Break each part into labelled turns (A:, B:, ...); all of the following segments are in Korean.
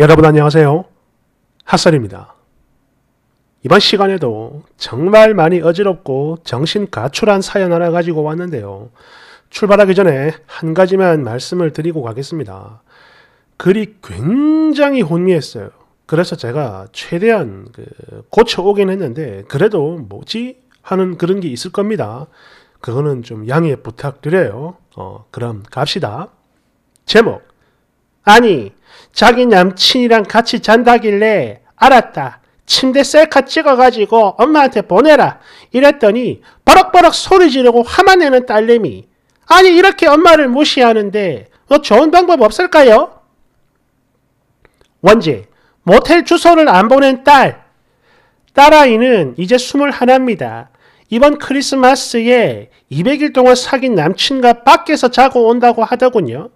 A: 여러분 안녕하세요. 핫설입니다. 이번 시간에도 정말 많이 어지럽고 정신 가출한 사연 하나 가지고 왔는데요. 출발하기 전에 한 가지만 말씀을 드리고 가겠습니다. 글이 굉장히 혼미했어요. 그래서 제가 최대한 그 고쳐오긴 했는데 그래도 뭐지 하는 그런 게 있을 겁니다. 그거는 좀 양해 부탁드려요. 어, 그럼 갑시다. 제목 아니 자기 남친이랑 같이 잔다길래 알았다. 침대 셀카 찍어가지고 엄마한테 보내라. 이랬더니 버럭버럭 소리 지르고 화만 내는 딸내미. 아니 이렇게 엄마를 무시하는데 너 뭐 좋은 방법 없을까요? 원제 모텔 주소를 안 보낸 딸. 딸아이는 이제 21입니다. 이번 크리스마스에 200일 동안 사귄 남친과 밖에서 자고 온다고 하더군요.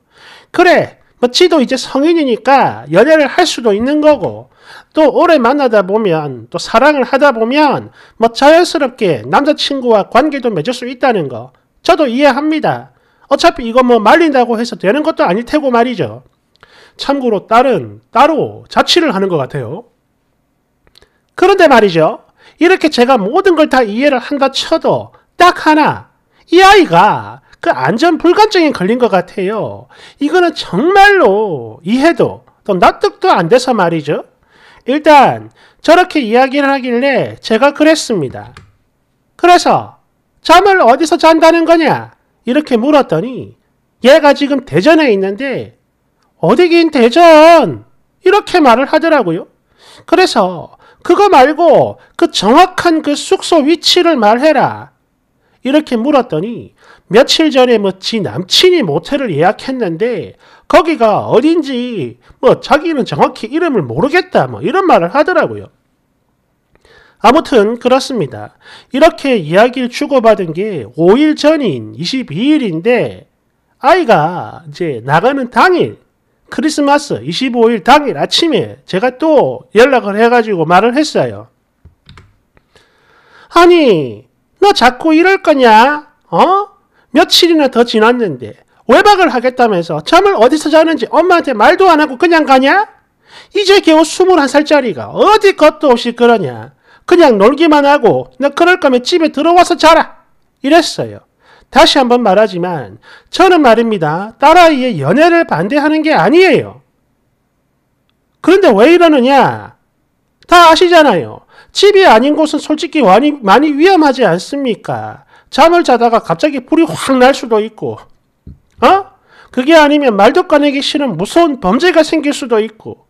A: 그래, 머치도 뭐 이제 성인이니까 연애를 할 수도 있는 거고 또 오래 만나다 보면 또 사랑을 하다 보면 뭐 자연스럽게 남자친구와 관계도 맺을 수 있다는 거 저도 이해합니다. 어차피 이거 뭐 말린다고 해서 되는 것도 아닐 테고 말이죠. 참고로 딸은 따로 자취를 하는 것 같아요. 그런데 말이죠. 이렇게 제가 모든 걸 다 이해를 한다 쳐도 딱 하나 이 아이가 그 안전 불감증이 걸린 것 같아요. 이거는 정말로 이해도 또 납득도 안 돼서 말이죠. 일단 저렇게 이야기를 하길래 제가 그랬습니다. 그래서 잠을 어디서 잔다는 거냐? 이렇게 물었더니 얘가 지금 대전에 있는데 어디긴 대전 이렇게 말을 하더라고요. 그래서 그거 말고 그 정확한 그 숙소 위치를 말해라. 이렇게 물었더니 며칠 전에 뭐지 남친이 모텔을 예약했는데 거기가 어딘지 뭐 자기는 정확히 이름을 모르겠다 뭐 이런 말을 하더라고요. 아무튼 그렇습니다. 이렇게 이야기를 주고받은 게 5일 전인 22일인데 아이가 이제 나가는 당일 크리스마스 25일 당일 아침에 제가 또 연락을 해가지고 말을 했어요. 아니 너 자꾸 이럴 거냐? 어? 며칠이나 더 지났는데 외박을 하겠다면서 잠을 어디서 자는지 엄마한테 말도 안 하고 그냥 가냐? 이제 겨우 21살짜리가 어디 것도 없이 그러냐? 그냥 놀기만 하고 너 그럴 거면 집에 들어와서 자라. 이랬어요. 다시 한번 말하지만 저는 말입니다. 딸아이의 연애를 반대하는 게 아니에요. 그런데 왜 이러느냐? 다 아시잖아요. 집이 아닌 곳은 솔직히 많이, 많이 위험하지 않습니까? 잠을 자다가 갑자기 불이 확 날 수도 있고, 어? 그게 아니면 말도 꺼내기 싫은 무서운 범죄가 생길 수도 있고.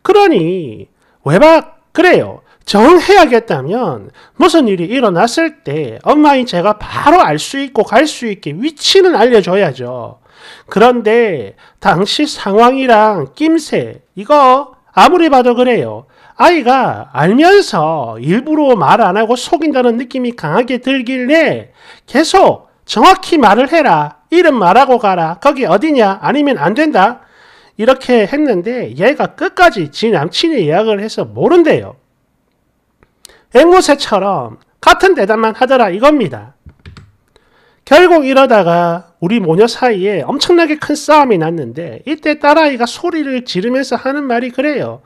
A: 그러니, 외박, 그래요. 정해야겠다면 무슨 일이 일어났을 때 엄마인 제가 바로 알 수 있고 갈 수 있게 위치는 알려줘야죠. 그런데 당시 상황이랑 낌새 이거 아무리 봐도 그래요. 아이가 알면서 일부러 말 안 하고 속인다는 느낌이 강하게 들길래 계속 정확히 말을 해라. 이름 말하고 가라. 거기 어디냐? 아니면 안 된다. 이렇게 했는데 얘가 끝까지 지 남친이 예약을 해서 모른대요. 앵무새처럼 같은 대답만 하더라 이겁니다. 결국 이러다가 우리 모녀 사이에 엄청나게 큰 싸움이 났는데 이때 딸아이가 소리를 지르면서 하는 말이 그래요.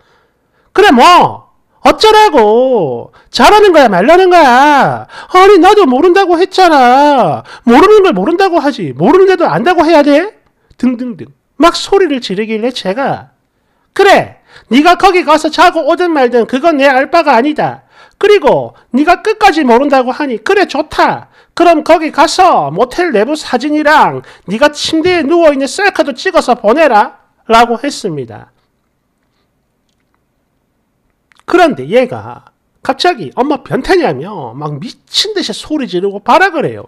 A: 그래 뭐 어쩌라고 잘하는 거야 말라는 거야 아니 나도 모른다고 했잖아 모르는 걸 모른다고 하지 모르는데도 안다고 해야 돼 등등등 막 소리를 지르길래 제가 그래 네가 거기 가서 자고 오든 말든 그건 내 알바가 아니다 그리고 네가 끝까지 모른다고 하니 그래 좋다 그럼 거기 가서 모텔 내부 사진이랑 네가 침대에 누워있는 셀카도 찍어서 보내라 라고 했습니다 그런데 얘가 갑자기 엄마 변태냐며 막 미친 듯이 소리 지르고 바악을 해요.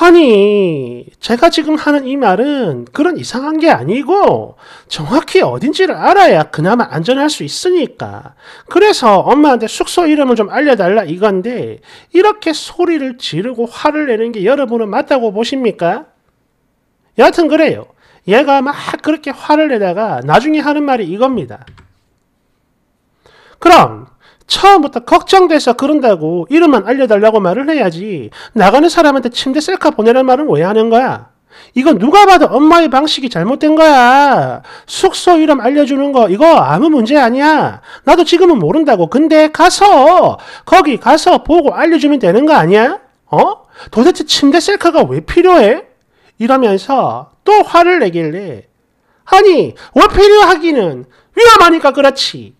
A: 아니, 제가 지금 하는 이 말은 그런 이상한 게 아니고 정확히 어딘지를 알아야 그나마 안전할 수 있으니까. 그래서 엄마한테 숙소 이름을 좀 알려달라 이건데 이렇게 소리를 지르고 화를 내는 게 여러분은 맞다고 보십니까? 여하튼 그래요. 얘가 막 그렇게 화를 내다가 나중에 하는 말이 이겁니다. 그럼 처음부터 걱정돼서 그런다고 이름만 알려달라고 말을 해야지 나가는 사람한테 침대 셀카 보내란 말은 왜 하는 거야? 이건 누가 봐도 엄마의 방식이 잘못된 거야. 숙소 이름 알려주는 거 이거 아무 문제 아니야. 나도 지금은 모른다고. 근데 가서 거기 가서 보고 알려주면 되는 거 아니야? 어? 도대체 침대 셀카가 왜 필요해? 이러면서 또 화를 내길래 아니 왜 필요하기는 위험하니까 그렇지.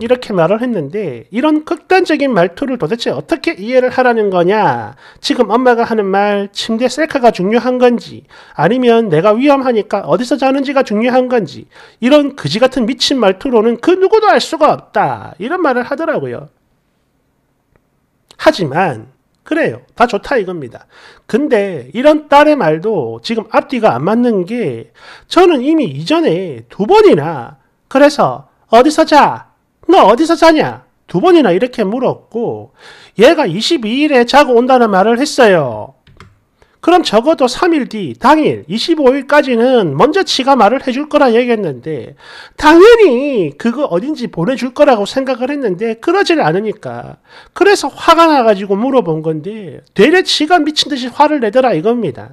A: 이렇게 말을 했는데 이런 극단적인 말투를 도대체 어떻게 이해를 하라는 거냐 지금 엄마가 하는 말 침대 셀카가 중요한 건지 아니면 내가 위험하니까 어디서 자는지가 중요한 건지 이런 그지 같은 미친 말투로는 그 누구도 알 수가 없다 이런 말을 하더라고요 하지만 그래요 다 좋다 이겁니다 근데 이런 딸의 말도 지금 앞뒤가 안 맞는 게 저는 이미 이전에 두 번이나 그래서 어디서 자너 어디서 자냐? 두 번이나 이렇게 물었고 얘가 22일에 자고 온다는 말을 했어요. 그럼 적어도 3일 뒤 당일 25일까지는 먼저 지가 말을 해줄 거라 얘기했는데 당연히 그거 어딘지 보내줄 거라고 생각을 했는데 그러질 않으니까 그래서 화가 나가지고 물어본 건데 되레 지가 미친 듯이 화를 내더라 이겁니다.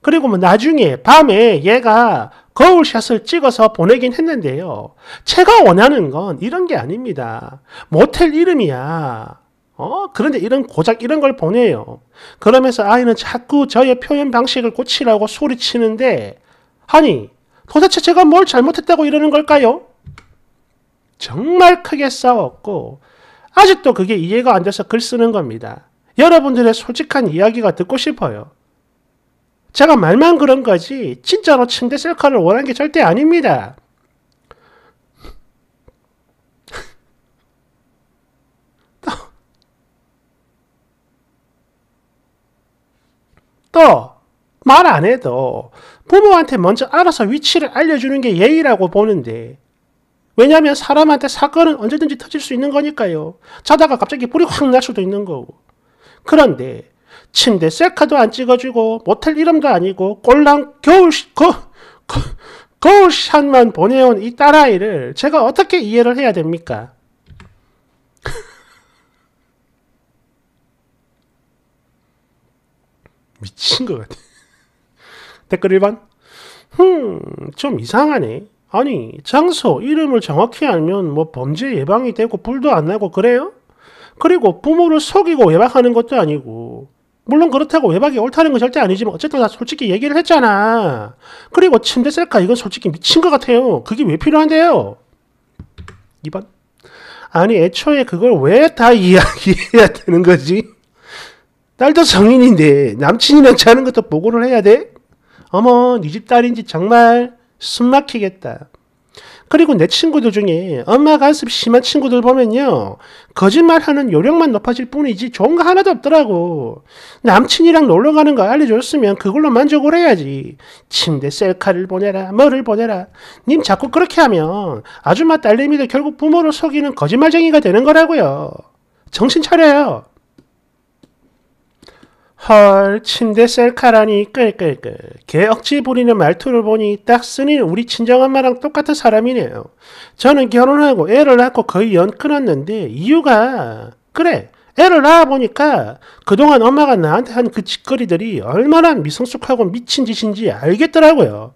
A: 그리고 뭐 나중에 밤에 얘가 거울샷을 찍어서 보내긴 했는데요. 제가 원하는 건 이런 게 아닙니다. 모텔 이름이야. 어? 그런데 이런 고작 이런 걸 보내요. 그러면서 아이는 자꾸 저의 표현 방식을 고치라고 소리치는데 아니 도대체 제가 뭘 잘못했다고 이러는 걸까요? 정말 크게 싸웠고 아직도 그게 이해가 안 돼서 글 쓰는 겁니다. 여러분들의 솔직한 이야기가 듣고 싶어요. 제가 말만 그런 거지 진짜로 침대 셀카를 원한 게 절대 아닙니다. 또, 또말 안 해도 부모한테 먼저 알아서 위치를 알려주는 게 예의라고 보는데 왜냐하면 사람한테 사건은 언제든지 터질 수 있는 거니까요. 자다가 갑자기 불이 확 날 수도 있는 거고. 그런데 침대 셀카도 안 찍어주고 모텔 이름도 아니고 꼴랑 겨울 거, 거, 거울샷만 보내온 이 딸아이를 제가 어떻게 이해를 해야 됩니까? 미친 것 같아. 댓글 1번. 흠, 좀 이상하네. 아니, 장소, 이름을 정확히 알면 뭐 범죄 예방이 되고 불도 안 나고 그래요? 그리고 부모를 속이고 예방하는 것도 아니고 물론 그렇다고 외박이 옳다는 건 절대 아니지만 어쨌든 나 솔직히 얘기를 했잖아. 그리고 침대 셀카 이건 솔직히 미친 것 같아요. 그게 왜 필요한데요? 2번. 아니 애초에 그걸 왜 다 이야기해야 되는 거지? 딸도 성인인데 남친이랑 자는 것도 보고를 해야 돼? 어머 네 집 딸인지 정말 숨막히겠다. 그리고 내 친구들 중에 엄마 간섭 심한 친구들 보면요. 거짓말하는 요령만 높아질 뿐이지 좋은 거 하나도 없더라고. 남친이랑 놀러 가는 거 알려줬으면 그걸로 만족을 해야지. 침대 셀카를 보내라, 뭐를 보내라. 님 자꾸 그렇게 하면 아줌마 딸내미들 결국 부모를 속이는 거짓말쟁이가 되는 거라고요. 정신 차려요. 헐 침대 셀카라니 끌끌끌 개 억지 부리는 말투를 보니 딱쓰니 우리 친정 엄마랑 똑같은 사람이네요. 저는 결혼하고 애를 낳고 거의 연 끊었는데 이유가 그래 애를 낳아보니까 그동안 엄마가 나한테 한 그 짓거리들이 얼마나 미성숙하고 미친 짓인지 알겠더라고요.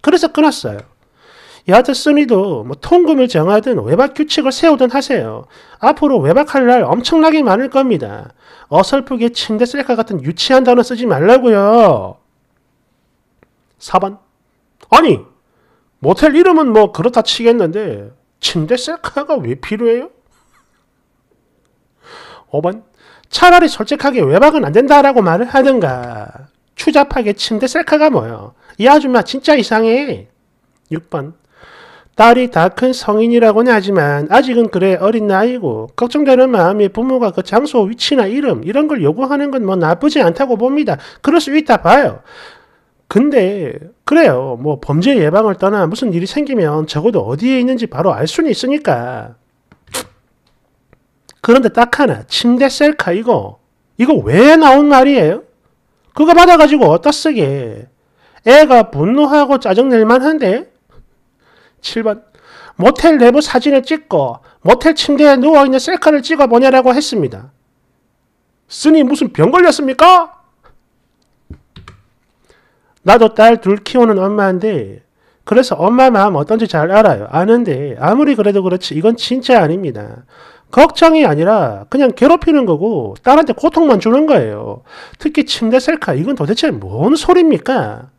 A: 그래서 끊었어요. 야자순위도 뭐 통금을 정하든 외박 규칙을 세우든 하세요. 앞으로 외박할 날 엄청나게 많을 겁니다. 어설프게 침대 셀카 같은 유치한 단어 쓰지 말라고요. 4번 아니 모텔 이름은 뭐 그렇다 치겠는데 침대 셀카가 왜 필요해요? 5번 차라리 솔직하게 외박은 안 된다라고 말을 하든가 추잡하게 침대 셀카가 뭐요? 이 아줌마 진짜 이상해. 6번 딸이 다 큰 성인이라고는 하지만 아직은 그래 어린 나이고 걱정되는 마음이 부모가 그 장소 위치나 이름 이런 걸 요구하는 건 뭐 나쁘지 않다고 봅니다. 그럴 수 있다 봐요. 근데 그래요. 뭐 범죄 예방을 떠나 무슨 일이 생기면 적어도 어디에 있는지 바로 알 수는 있으니까. 그런데 딱 하나 침대 셀카 이거 이거 왜 나온 말이에요? 그거 받아가지고 어디 쓰게? 애가 분노하고 짜증낼 만한데 7번 모텔 내부 사진을 찍고 모텔 침대에 누워있는 셀카를 찍어보냐라고 했습니다. 쓰니 무슨 병 걸렸습니까? 나도 딸 둘 키우는 엄마인데 그래서 엄마 마음 어떤지 잘 알아요. 아는데 아무리 그래도 그렇지 이건 진짜 아닙니다. 걱정이 아니라 그냥 괴롭히는 거고 딸한테 고통만 주는 거예요. 특히 침대 셀카 이건 도대체 뭔 소리입니까?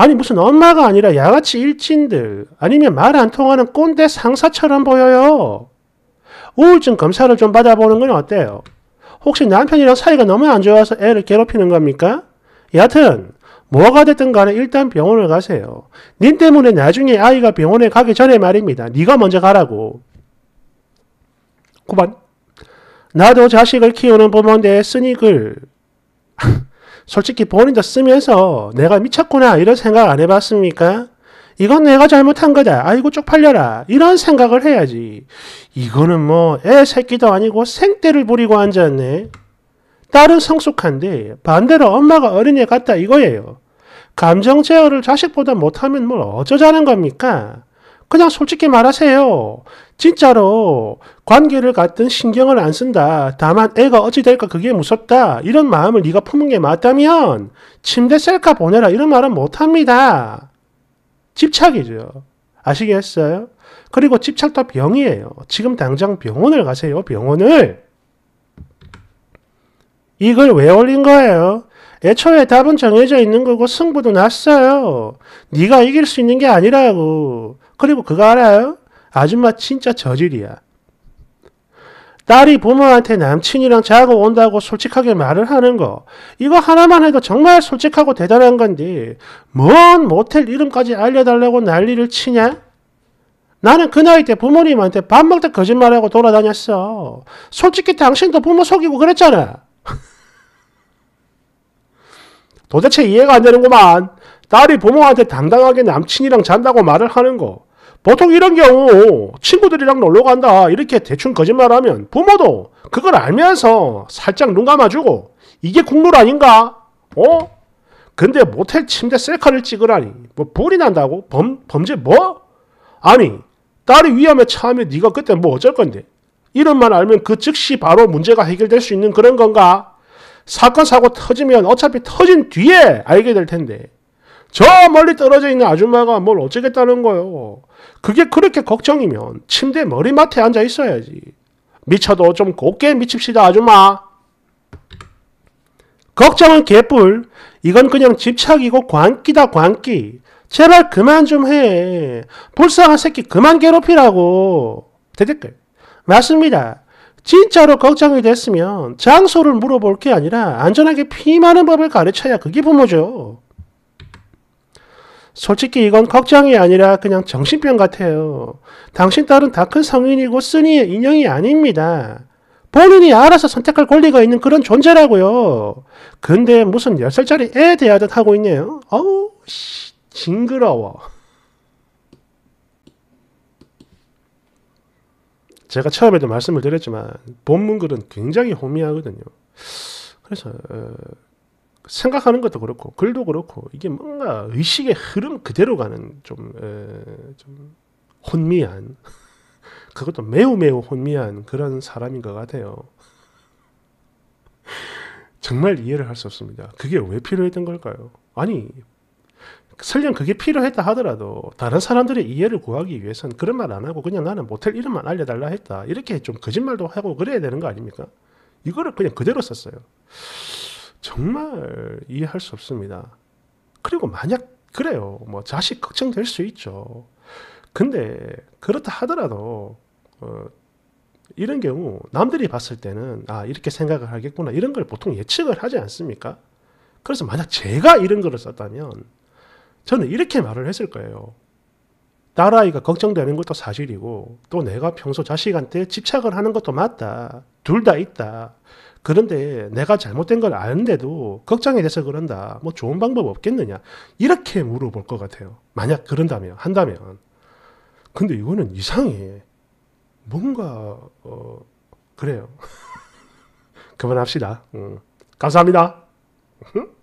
A: 아니 무슨 엄마가 아니라 야같이 일진들 아니면 말 안 통하는 꼰대 상사처럼 보여요. 우울증 검사를 좀 받아보는 건 어때요? 혹시 남편이랑 사이가 너무 안 좋아서 애를 괴롭히는 겁니까? 여하튼 뭐가 됐든 간에 일단 병원을 가세요. 님 때문에 나중에 아이가 병원에 가기 전에 말입니다. 네가 먼저 가라고. 9번 나도 자식을 키우는 부모인데 쓰니 글 솔직히 본인도 쓰면서 내가 미쳤구나 이런 생각 안 해봤습니까? 이건 내가 잘못한 거다. 아이고 쪽팔려라. 이런 생각을 해야지. 이거는 뭐 애 새끼도 아니고 생떼를 부리고 앉았네. 딸은 성숙한데 반대로 엄마가 어린애 같다 이거예요. 감정 제어를 자식보다 못하면 뭘 어쩌자는 겁니까? 그냥 솔직히 말하세요. 진짜로 관계를 갖든 신경을 안 쓴다. 다만 애가 어찌 될까 그게 무섭다. 이런 마음을 네가 품은 게 맞다면 침대 셀카 보내라 이런 말은 못합니다. 집착이죠. 아시겠어요? 그리고 집착도 병이에요. 지금 당장 병원을 가세요. 병원을. 이걸 왜 올린 거예요? 애초에 답은 정해져 있는 거고 승부도 났어요. 네가 이길 수 있는 게 아니라고. 그리고 뭐 그거 알아요? 아줌마 진짜 저질이야. 딸이 부모한테 남친이랑 자고 온다고 솔직하게 말을 하는 거. 이거 하나만 해도 정말 솔직하고 대단한 건데, 뭔 모텔 이름까지 알려달라고 난리를 치냐? 나는 그 나이 때 부모님한테 밥 먹다 거짓말하고 돌아다녔어. 솔직히 당신도 부모 속이고 그랬잖아. 도대체 이해가 안 되는구만. 딸이 부모한테 당당하게 남친이랑 잔다고 말을 하는 거. 보통 이런 경우 친구들이랑 놀러 간다 이렇게 대충 거짓말하면 부모도 그걸 알면서 살짝 눈 감아주고 이게 국룰 아닌가? 어? 근데 모텔 침대 셀카를 찍으라니 뭐 불이 난다고? 범, 범죄 뭐? 아니 딸이 위험에 처하면 네가 그때 뭐 어쩔 건데? 이름만 알면 그 즉시 바로 문제가 해결될 수 있는 그런 건가? 사건 사고 터지면 어차피 터진 뒤에 알게 될 텐데 저 멀리 떨어져 있는 아줌마가 뭘 어쩌겠다는 거요. 그게 그렇게 걱정이면 침대 머리맡에 앉아 있어야지. 미쳐도 좀 곱게 미칩시다 아줌마. 걱정은 개뿔. 이건 그냥 집착이고 광기다 광기. 제발 그만 좀 해. 불쌍한 새끼 그만 괴롭히라고. 대댓글. 맞습니다. 진짜로 걱정이 됐으면 장소를 물어볼 게 아니라 안전하게 피 많은 법을 가르쳐야 그게 부모죠. 솔직히 이건 걱정이 아니라 그냥 정신병 같아요. 당신 딸은 다 큰 성인이고 쓰니 인형이 아닙니다. 본인이 알아서 선택할 권리가 있는 그런 존재라고요. 근데 무슨 10살짜리 애 대하듯 하고 있네요. 어우, 씨, 징그러워. 제가 처음에도 말씀을 드렸지만 본문 글은 굉장히 호미하거든요. 그래서 어... 생각하는 것도 그렇고 글도 그렇고 이게 뭔가 의식의 흐름 그대로 가는 좀, 에, 좀 혼미한 그것도 매우 매우 혼미한 그런 사람인 것 같아요. 정말 이해를 할 수 없습니다. 그게 왜 필요했던 걸까요? 아니 설령 그게 필요했다 하더라도 다른 사람들의 이해를 구하기 위해선 그런 말 안 하고 그냥 나는 모텔 이름만 알려달라 했다 이렇게 좀 거짓말도 하고 그래야 되는 거 아닙니까? 이거를 그냥 그대로 썼어요. 정말 이해할 수 없습니다. 그리고 만약 그래요. 뭐 자식 걱정될 수 있죠. 근데 그렇다 하더라도 어, 이런 경우 남들이 봤을 때는 아 이렇게 생각을 하겠구나 이런 걸 보통 예측을 하지 않습니까? 그래서 만약 제가 이런 글을 썼다면 저는 이렇게 말을 했을 거예요. 딸아이가 걱정되는 것도 사실이고 또 내가 평소 자식한테 집착을 하는 것도 맞다. 둘다 있다. 그런데 내가 잘못된 걸 아는데도 걱정이 돼서 그런다. 뭐 좋은 방법 없겠느냐. 이렇게 물어볼 것 같아요. 만약 그런다면, 한다면. 근데 이거는 이상해. 뭔가, 어, 그래요. 그만합시다. 음. 감사합니다. 음?